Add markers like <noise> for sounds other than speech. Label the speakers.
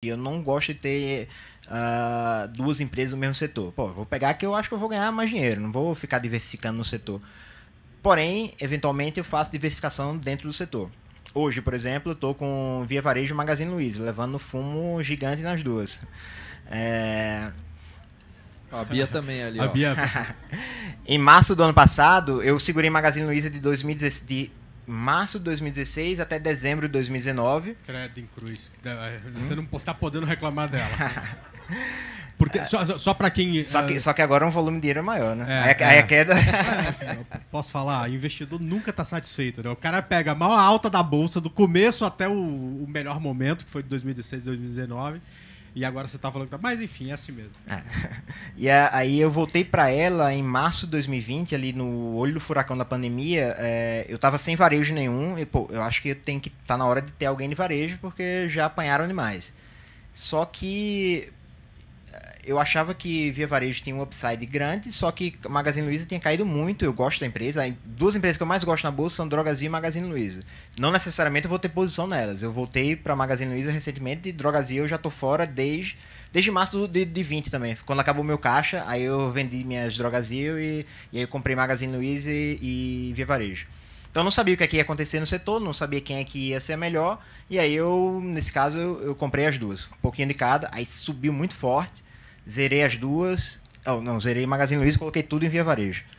Speaker 1: Eu não gosto de ter uh, duas empresas no mesmo setor. Pô, vou pegar que eu acho que eu vou ganhar mais dinheiro, não vou ficar diversificando no setor. Porém, eventualmente eu faço diversificação dentro do setor. Hoje, por exemplo, eu tô com Via Varejo e Magazine Luiza, levando fumo gigante nas duas. É... A Bia também ali. Bia... <laughs> em março do ano passado, eu segurei Magazine Luiza de, 2016, de março de 2016 até dezembro de 2019.
Speaker 2: Credo em cruz. Você hum? não está podendo reclamar dela. <laughs>
Speaker 1: Porque só, só para quem. Só que, uh... só que agora um volume de dinheiro
Speaker 2: é maior, né? É, aí, é. aí a é é. queda. <laughs> É, posso falar, investidor nunca está satisfeito, né? O cara pega a maior alta da bolsa, do começo até o, o melhor momento, que foi de 2016 2019 e agora você tá falando que tá. Mas enfim, é assim mesmo. É. <laughs>
Speaker 1: E aí eu voltei para ela em março de 2020, ali no olho do furacão da pandemia. É, eu tava sem varejo nenhum. E, pô, eu acho que tem que. tá na hora de ter alguém de varejo, porque já apanharam demais. Só que eu achava que Via Varejo tinha um upside grande, só que Magazine Luiza tinha caído muito. Eu gosto da empresa. Duas empresas que eu mais gosto na bolsa são drogazia e Magazine Luiza. Não necessariamente eu vou ter posição nelas. Eu voltei para Magazine Luiza recentemente e Drogasil eu já tô fora desde desde março de, de 20 também. Quando acabou meu caixa, aí eu vendi minhas drogazia e, e aí eu comprei Magazine Luiza e, e Via Varejo. Então eu não sabia o que, é que, ia acontecer no setor, não sabia quem é que ia ser melhor. E aí eu, nesse caso, eu, eu comprei as duas. Um pouquinho de cada, aí subiu muito forte. Zerei as duas. Oh, não, zerei Magazine Luiza e coloquei tudo em Via Varejo.